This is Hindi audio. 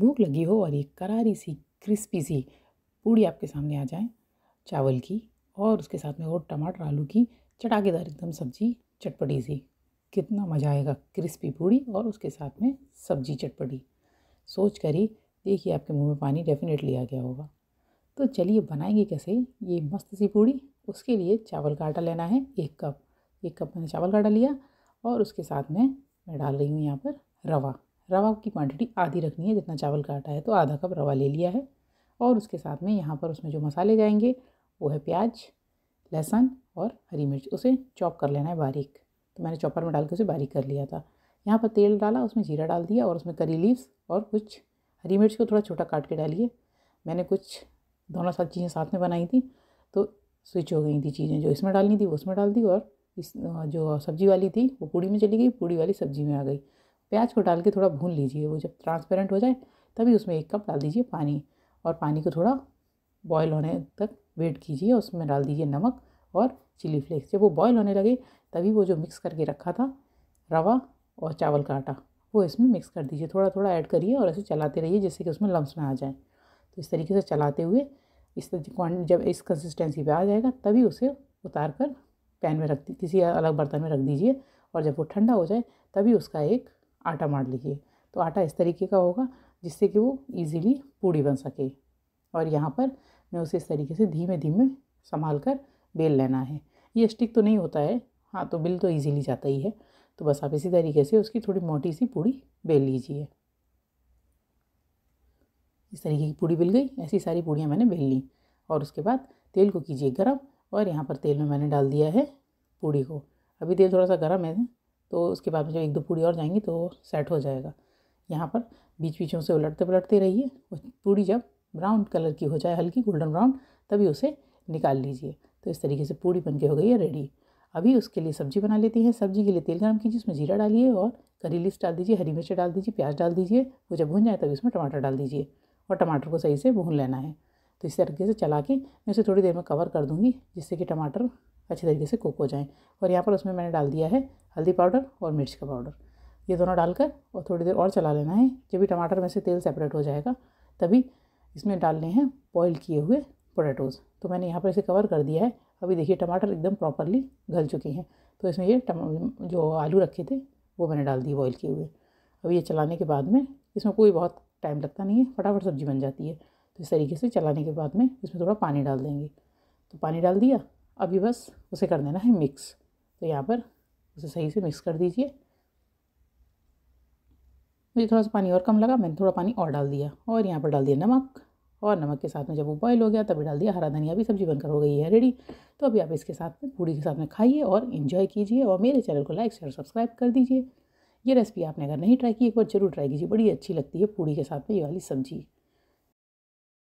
भूख लगी हो और एक करारी सी क्रिस्पी सी पूड़ी आपके सामने आ जाए चावल की और उसके साथ में और टमाटर आलू की चटाकेदार एकदम सब्जी चटपटी सी कितना मज़ा आएगा क्रिस्पी पूड़ी और उसके साथ में सब्जी चटपटी सोच कर ही देखिए आपके मुंह में पानी डेफिनेटली आ गया होगा तो चलिए बनाएंगे कैसे ये मस्त सी पूड़ी उसके लिए चावल का आटा लेना है एक कप एक कप मैंने चावल का आटा लिया और उसके साथ में मैं डाल रही हूँ यहाँ पर रवा रवा की क्वांटिटी आधी रखनी है जितना चावल का आटा है तो आधा कप रवा ले लिया है और उसके साथ में यहाँ पर उसमें जो मसाले जाएंगे वो है प्याज लहसुन और हरी मिर्च उसे चॉप कर लेना है बारीक तो मैंने चॉपर में डाल के उसे बारीक कर लिया था यहाँ पर तेल डाला उसमें जीरा डाल दिया और उसमें करी लीव्स और कुछ हरी मिर्च को थोड़ा छोटा काट के डालिए मैंने कुछ दोनों सात चीज़ें साथ में बनाई थी तो स्विच हो गई थी चीज़ें जो इसमें डालनी थी वो उसमें डाल दी और इस जो सब्ज़ी वाली थी वो पूड़ी में चली गई पूड़ी वाली सब्ज़ी में आ गई प्याज को डाल के थोड़ा भून लीजिए वो जब ट्रांसपेरेंट हो जाए तभी उसमें एक कप डाल दीजिए पानी और पानी को थोड़ा बॉयल होने तक वेट कीजिए उसमें डाल दीजिए नमक और चिली फ्लेक्स जब वो बॉयल होने लगे तभी वो जो मिक्स करके रखा था रवा और चावल का आटा वो इसमें मिक्स कर दीजिए थोड़ा थोड़ा ऐड करिए और ऐसे चलाते रहिए जिससे कि उसमें लम्स ना आ जाए तो इस तरीके से चलाते हुए इस जब इस कंसिस्टेंसी पे आ जाएगा तभी उसे उतार कर पैन में रख दी किसी अलग बर्तन में रख दीजिए और जब वो ठंडा हो जाए तभी उसका एक आटा मार लीजिए तो आटा इस तरीके का होगा जिससे कि वो ईज़िली पूड़ी बन सके और यहाँ पर मैं उसे इस तरीके से धीमे धीमे संभाल कर बेल लेना है ये स्टिक तो नहीं होता है हाँ तो बिल तो ईजीली जाता ही है तो बस आप इसी तरीके से उसकी थोड़ी मोटी सी पूड़ी बेल लीजिए इस तरीके की पूड़ी बिल गई ऐसी सारी पूड़ियाँ मैंने बेल ली और उसके बाद तेल को कीजिए गर्म और यहाँ पर तेल में मैंने डाल दिया है पूड़ी को अभी तेल थोड़ा सा गर्म है तो उसके बाद में जब एक दो पूड़ी और जाएंगी तो सेट हो जाएगा यहाँ पर बीच बीचों से उलटते पलटते रहिए पूड़ी जब ब्राउन कलर की हो जाए हल्की गोल्डन ब्राउन तभी उसे निकाल लीजिए तो इस तरीके से पूड़ी बन के हो गई है रेडी अभी उसके लिए सब्जी बना लेती हैं सब्जी के लिए तेल गर्म कीजिए उसमें जीरा डालिए और करी लिस्ट डाल दीजिए हरी मिर्च डाल दीजिए प्याज डाल दीजिए वो जब भून जाए तभी उसमें टमाटर डाल दीजिए और टमाटर को सही से भून लेना है तो इस तरीके से चला के मैं उसे थोड़ी देर में कवर कर दूँगी जिससे कि टमाटर अच्छे तरीके से कुक हो जाएँ और यहाँ पर उसमें मैंने डाल दिया है हल्दी पाउडर और मिर्च का पाउडर ये दोनों डालकर और थोड़ी देर और चला लेना है जब भी टमाटर में से तेल सेपरेट हो जाएगा तभी इसमें डालने हैं बॉईल किए हुए पोटैटोज़ तो मैंने यहाँ पर इसे कवर कर दिया है अभी देखिए टमाटर एकदम प्रॉपरली गल चुके हैं तो इसमें ये जो आलू रखे थे वो मैंने डाल दिए बॉयल किए हुए अभी ये चलाने के बाद में इसमें कोई बहुत टाइम लगता नहीं है फटाफट सब्ज़ी बन जाती है तो इस तरीके से चलाने के बाद में इसमें थोड़ा पानी डाल देंगे तो पानी डाल दिया अभी बस उसे कर देना है मिक्स तो यहाँ पर उसे सही से मिक्स कर दीजिए मुझे थोड़ा सा पानी और कम लगा मैंने थोड़ा पानी और डाल दिया और यहाँ पर डाल दिया नमक और नमक के साथ में जब वो बॉयल हो गया तभी डाल दिया हरा धनिया भी सब्जी बनकर हो गई है रेडी तो अभी आप इसके साथ में पूड़ी के साथ में खाइए और इन्जॉय कीजिए और मेरे चैनल को लाइक शेयर सब्सक्राइब कर दीजिए ये रेसिपी आपने अगर नहीं ट्राई की एक बार जरूर ट्राई कीजिए बड़ी अच्छी लगती है पूड़ी के साथ में ये वाली सब्जी